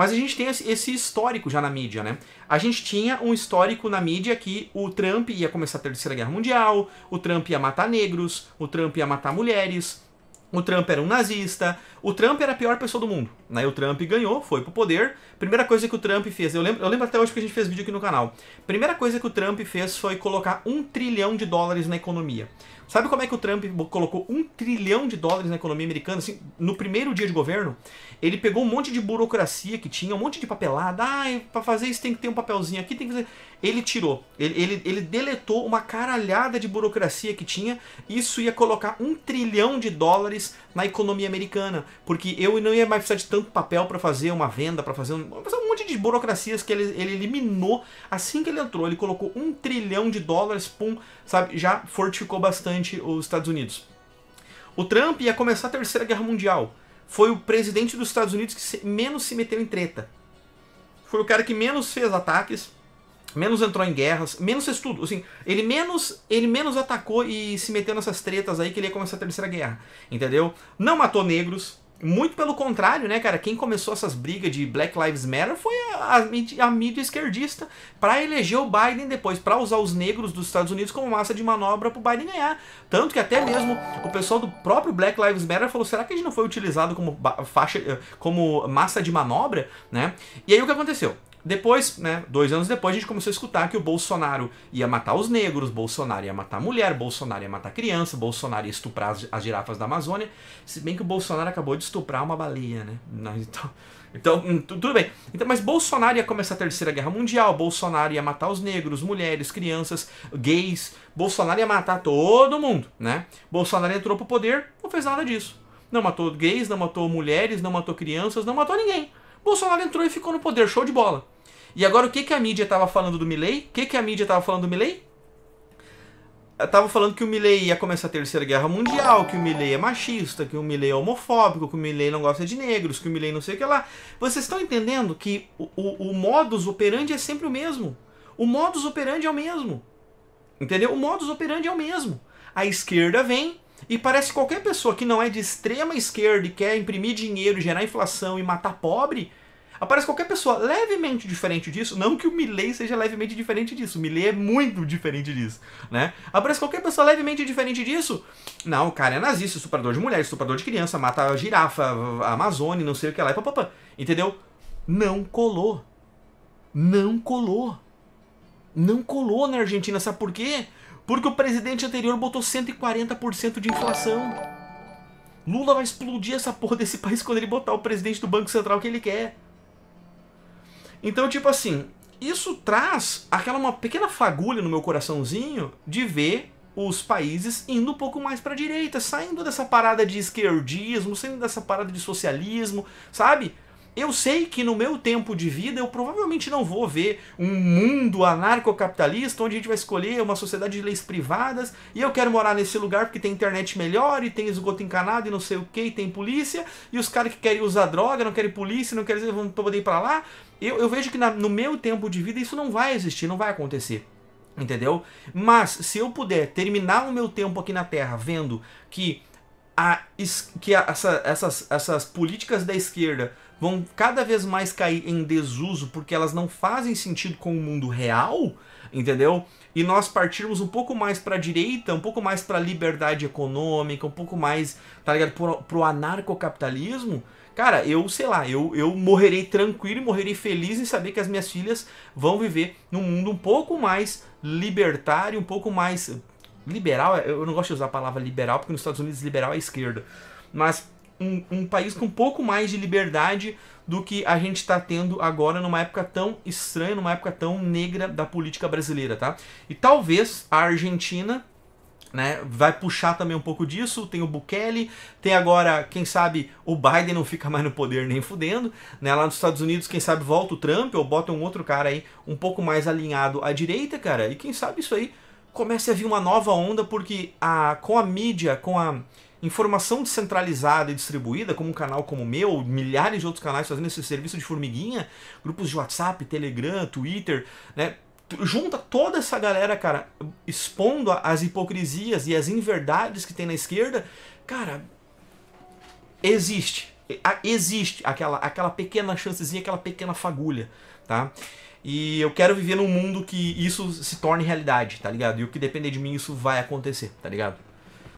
Mas a gente tem esse histórico já na mídia, né? A gente tinha um histórico na mídia que o Trump ia começar a Terceira Guerra Mundial, o Trump ia matar negros, o Trump ia matar mulheres, o Trump era um nazista, o Trump era a pior pessoa do mundo. né? o Trump ganhou, foi pro poder. Primeira coisa que o Trump fez, eu lembro, eu lembro até hoje que a gente fez vídeo aqui no canal. Primeira coisa que o Trump fez foi colocar um trilhão de dólares na economia. Sabe como é que o Trump colocou um trilhão de dólares na economia americana? Assim, no primeiro dia de governo, ele pegou um monte de burocracia que tinha, um monte de papelada. Ah, pra fazer isso tem que ter um papelzinho aqui, tem que fazer. Ele tirou. Ele, ele, ele deletou uma caralhada de burocracia que tinha. Isso ia colocar um trilhão de dólares na economia americana. Porque eu não ia mais precisar de tanto papel para fazer uma venda, para fazer um, um monte de burocracias que ele, ele eliminou assim que ele entrou. Ele colocou um trilhão de dólares, pum, sabe? Já fortificou bastante os Estados Unidos. O Trump ia começar a Terceira Guerra Mundial. Foi o presidente dos Estados Unidos que menos se meteu em treta. Foi o cara que menos fez ataques, menos entrou em guerras, menos fez tudo. Assim, ele menos, ele menos atacou e se meteu nessas tretas aí que ele ia começar a Terceira Guerra. Entendeu? Não matou negros, muito pelo contrário, né, cara? Quem começou essas brigas de Black Lives Matter foi a, a, a mídia esquerdista para eleger o Biden depois, para usar os negros dos Estados Unidos como massa de manobra pro Biden ganhar. Tanto que até mesmo o pessoal do próprio Black Lives Matter falou: será que a gente não foi utilizado como, faixa, eh, como massa de manobra, né? E aí o que aconteceu? Depois, né, dois anos depois, a gente começou a escutar que o Bolsonaro ia matar os negros, Bolsonaro ia matar a mulher, Bolsonaro ia matar criança, Bolsonaro ia estuprar as, as girafas da Amazônia. Se bem que o Bolsonaro acabou de estuprar uma baleia, né? Então, então hum, tudo bem. Então, mas Bolsonaro ia começar a Terceira Guerra Mundial, Bolsonaro ia matar os negros, mulheres, crianças, gays. Bolsonaro ia matar todo mundo, né? Bolsonaro entrou pro poder, não fez nada disso. Não matou gays, não matou mulheres, não matou crianças, não matou ninguém. Bolsonaro entrou e ficou no poder, show de bola. E agora o que, que a mídia estava falando do Milley? O que, que a mídia estava falando do Milley? Tava falando que o Milley ia começar a Terceira Guerra Mundial, que o Milley é machista, que o Milley é homofóbico, que o Milley não gosta de negros, que o Milley não sei o que lá. Vocês estão entendendo que o, o, o modus operandi é sempre o mesmo. O modus operandi é o mesmo. Entendeu? O modus operandi é o mesmo. A esquerda vem e parece que qualquer pessoa que não é de extrema esquerda e quer imprimir dinheiro, gerar inflação e matar pobre, aparece qualquer pessoa levemente diferente disso, não que o Milley seja levemente diferente disso, o Milley é muito diferente disso, né? Aparece qualquer pessoa levemente diferente disso, não, o cara é nazista, estuprador de mulher, estuprador de criança, mata a girafa, a Amazônia, não sei o que lá, e papapá, entendeu? Não colou. Não colou. Não colou na Argentina, sabe por quê? Porque o presidente anterior botou 140% de inflação. Lula vai explodir essa porra desse país quando ele botar o presidente do Banco Central que ele quer. Então, tipo assim, isso traz aquela uma pequena fagulha no meu coraçãozinho de ver os países indo um pouco mais para a direita, saindo dessa parada de esquerdismo, saindo dessa parada de socialismo, sabe? Eu sei que no meu tempo de vida eu provavelmente não vou ver um mundo anarcocapitalista onde a gente vai escolher uma sociedade de leis privadas e eu quero morar nesse lugar porque tem internet melhor e tem esgoto encanado e não sei o que, e tem polícia, e os caras que querem usar droga, não querem polícia, não querem vão poder ir pra lá. Eu, eu vejo que na, no meu tempo de vida isso não vai existir, não vai acontecer. Entendeu? Mas se eu puder terminar o meu tempo aqui na Terra vendo que a, que a, essa, essas, essas políticas da esquerda vão cada vez mais cair em desuso porque elas não fazem sentido com o mundo real, entendeu? E nós partirmos um pouco mais para a direita, um pouco mais para a liberdade econômica, um pouco mais, tá ligado, Para o anarcocapitalismo. Cara, eu, sei lá, eu, eu morrerei tranquilo e morrerei feliz em saber que as minhas filhas vão viver num mundo um pouco mais libertário, um pouco mais liberal, é, eu não gosto de usar a palavra liberal, porque nos Estados Unidos liberal é esquerda, mas um, um país com um pouco mais de liberdade do que a gente está tendo agora numa época tão estranha, numa época tão negra da política brasileira, tá? E talvez a Argentina né? Vai puxar também um pouco disso. Tem o Bukele, tem agora, quem sabe, o Biden não fica mais no poder nem fudendo. Né? Lá nos Estados Unidos, quem sabe volta o Trump ou bota um outro cara aí um pouco mais alinhado à direita, cara. E quem sabe isso aí comece a vir uma nova onda, porque a, com a mídia, com a informação descentralizada e distribuída, como um canal como o meu, milhares de outros canais fazendo esse serviço de formiguinha, grupos de WhatsApp, Telegram, Twitter, né? Junta toda essa galera, cara, expondo as hipocrisias e as inverdades que tem na esquerda, cara, existe existe aquela, aquela pequena chancezinha, aquela pequena fagulha, tá? E eu quero viver num mundo que isso se torne realidade, tá ligado? E o que depender de mim, isso vai acontecer, tá ligado?